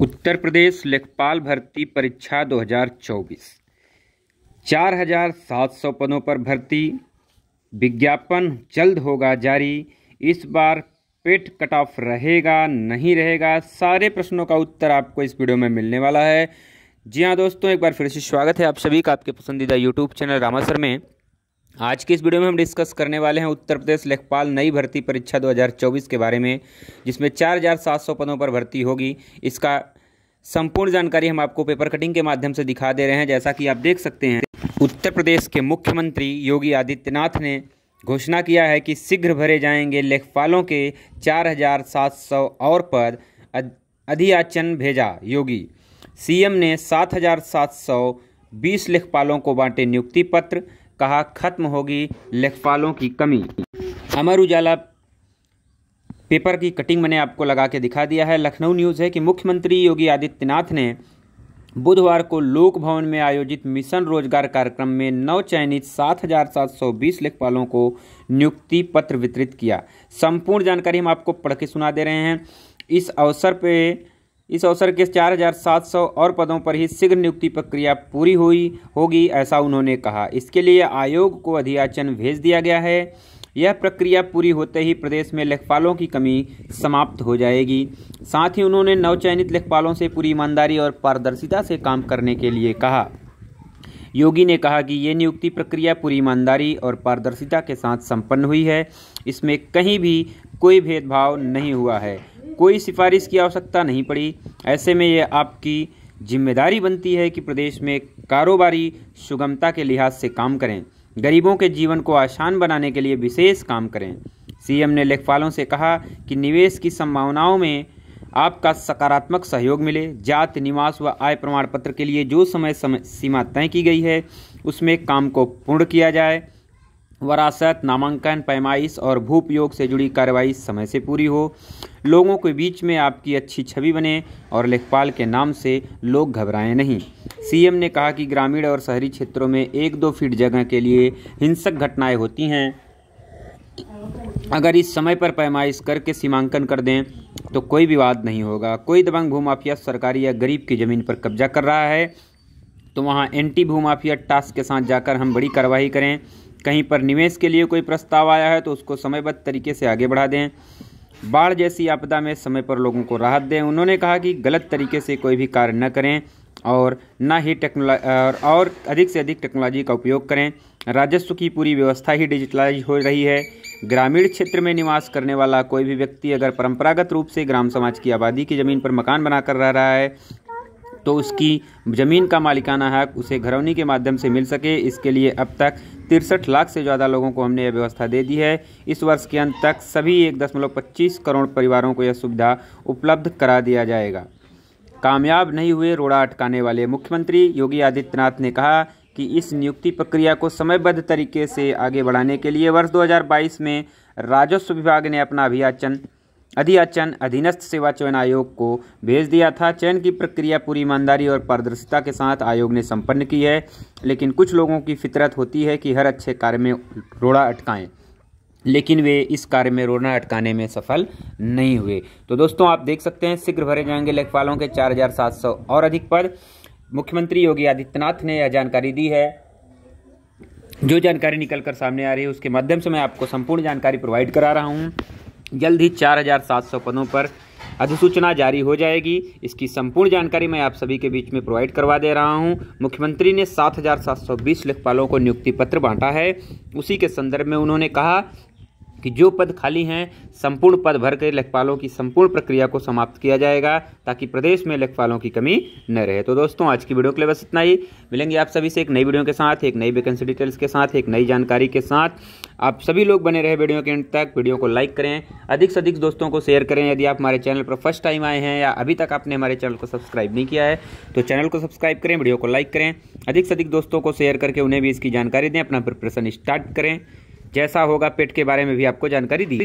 उत्तर प्रदेश लेखपाल भर्ती परीक्षा 2024 4700 पदों पर भर्ती विज्ञापन जल्द होगा जारी इस बार पेट कट ऑफ रहेगा नहीं रहेगा सारे प्रश्नों का उत्तर आपको इस वीडियो में मिलने वाला है जी हाँ दोस्तों एक बार फिर से स्वागत है आप सभी का आपके पसंदीदा यूट्यूब चैनल रामासर में आज की इस वीडियो में हम डिस्कस करने वाले हैं उत्तर प्रदेश लेखपाल नई भर्ती परीक्षा 2024 के बारे में जिसमें 4,700 पदों पर भर्ती होगी इसका संपूर्ण जानकारी हम आपको पेपर कटिंग के माध्यम से दिखा दे रहे हैं जैसा कि आप देख सकते हैं उत्तर प्रदेश के मुख्यमंत्री योगी आदित्यनाथ ने घोषणा किया है कि शीघ्र भरे जाएंगे लेखपालों के चार और पद अधियाचन भेजा योगी सीएम ने सात लेखपालों को बांटे नियुक्ति पत्र कहा खत्म होगी लेखपालों की कमी अमर उजाला पेपर की कटिंग मैंने आपको लगा के दिखा दिया है लखनऊ न्यूज़ है कि मुख्यमंत्री योगी आदित्यनाथ ने बुधवार को लोक भवन में आयोजित मिशन रोजगार कार्यक्रम में नौ चयनित 7,720 लेखपालों को नियुक्ति पत्र वितरित किया संपूर्ण जानकारी हम आपको पढ़ के सुना दे रहे हैं इस अवसर पर इस अवसर के 4,700 और पदों पर ही शीघ्र नियुक्ति प्रक्रिया पूरी हुई होगी ऐसा उन्होंने कहा इसके लिए आयोग को अधियाचन भेज दिया गया है यह प्रक्रिया पूरी होते ही प्रदेश में लेखपालों की कमी समाप्त हो जाएगी साथ ही उन्होंने नवचयनित लेखपालों से पूरी ईमानदारी और पारदर्शिता से काम करने के लिए कहा योगी ने कहा कि ये नियुक्ति प्रक्रिया पूरी ईमानदारी और पारदर्शिता के साथ संपन्न हुई है इसमें कहीं भी कोई भेदभाव नहीं हुआ है कोई सिफारिश की आवश्यकता नहीं पड़ी ऐसे में यह आपकी जिम्मेदारी बनती है कि प्रदेश में कारोबारी सुगमता के लिहाज से काम करें गरीबों के जीवन को आसान बनाने के लिए विशेष काम करें सीएम ने लेखपालों से कहा कि निवेश की संभावनाओं में आपका सकारात्मक सहयोग मिले जात निवास व आय प्रमाण पत्र के लिए जो समय, समय सीमा तय की गई है उसमें काम को पूर्ण किया जाए वरासत नामांकन पैमाइश और भूपयोग से जुड़ी कार्रवाई समय से पूरी हो लोगों के बीच में आपकी अच्छी छवि बने और लेखपाल के नाम से लोग घबराएं नहीं सीएम ने कहा कि ग्रामीण और शहरी क्षेत्रों में एक दो फीट जगह के लिए हिंसक घटनाएं होती हैं अगर इस समय पर पैमाइश करके सीमांकन कर दें तो कोई विवाद नहीं होगा कोई दबंग भूमाफिया सरकारी या गरीब की ज़मीन पर कब्जा कर रहा है तो वहाँ एंटी भूमाफिया टास्क के साथ जाकर हम बड़ी कार्रवाई करें कहीं पर निवेश के लिए कोई प्रस्ताव आया है तो उसको समयबद्ध तरीके से आगे बढ़ा दें बाढ़ जैसी आपदा में समय पर लोगों को राहत दें उन्होंने कहा कि गलत तरीके से कोई भी कार्य न करें और न ही टेक्नोलॉ और अधिक से अधिक टेक्नोलॉजी का उपयोग करें राजस्व की पूरी व्यवस्था ही डिजिटलाइज हो रही है ग्रामीण क्षेत्र में निवास करने वाला कोई भी व्यक्ति अगर परंपरागत रूप से ग्राम समाज की आबादी की ज़मीन पर मकान बनाकर रह रहा है तो उसकी ज़मीन का मालिकाना हक उसे घरौनी के माध्यम से मिल सके इसके लिए अब तक तिरसठ लाख से ज़्यादा लोगों को हमने यह व्यवस्था दे दी है इस वर्ष के अंत तक सभी एक दशमलव पच्चीस करोड़ परिवारों को यह सुविधा उपलब्ध करा दिया जाएगा कामयाब नहीं हुए रोड़ा अटकाने वाले मुख्यमंत्री योगी आदित्यनाथ ने कहा कि इस नियुक्ति प्रक्रिया को समयबद्ध तरीके से आगे बढ़ाने के लिए वर्ष 2022 में राजस्व विभाग ने अपना अभियाचन अधियाचन अधीनस्थ सेवा चयन आयोग को भेज दिया था चयन की प्रक्रिया पूरी ईमानदारी और पारदर्शिता के साथ आयोग ने संपन्न की है लेकिन कुछ लोगों की फितरत होती है कि हर अच्छे कार्य में रोड़ा अटकाएं लेकिन वे इस कार्य में रोना अटकाने में सफल नहीं हुए तो दोस्तों आप देख सकते हैं शीघ्र भरे जाएंगे लेखपालों के 4,700 और अधिक पद मुख्यमंत्री योगी आदित्यनाथ ने यह जानकारी दी है जो जानकारी निकलकर सामने आ रही है उसके माध्यम से मैं आपको संपूर्ण जानकारी प्रोवाइड करा रहा हूँ जल्द ही 4,700 पदों पर अधिसूचना जारी हो जाएगी इसकी संपूर्ण जानकारी मैं आप सभी के बीच में प्रोवाइड करवा दे रहा हूं मुख्यमंत्री ने 7,720 लेखपालों को नियुक्ति पत्र बांटा है उसी के संदर्भ में उन्होंने कहा कि जो पद खाली हैं संपूर्ण पद भर के लेखपालों की संपूर्ण प्रक्रिया को समाप्त किया जाएगा ताकि प्रदेश में लेखपालों की कमी न रहे तो दोस्तों आज की वीडियो के लिए बस इतना ही मिलेंगे आप सभी से एक नई वीडियो के साथ एक नई वैकेंसी डिटेल्स के साथ एक नई जानकारी के साथ आप सभी लोग बने रहे वीडियो के एंड तक वीडियो को लाइक करें अधिक से अधिक दोस्तों को शेयर करें यदि आप हमारे चैनल पर फर्स्ट टाइम आए हैं या अभी तक आपने हमारे चैनल को सब्सक्राइब नहीं किया है तो चैनल को सब्सक्राइब करें वीडियो को लाइक करें अधिक से अधिक दोस्तों को शेयर करके उन्हें भी इसकी जानकारी दें अपना प्रिपरेशन स्टार्ट करें जैसा होगा पेट के बारे में भी आपको जानकारी दी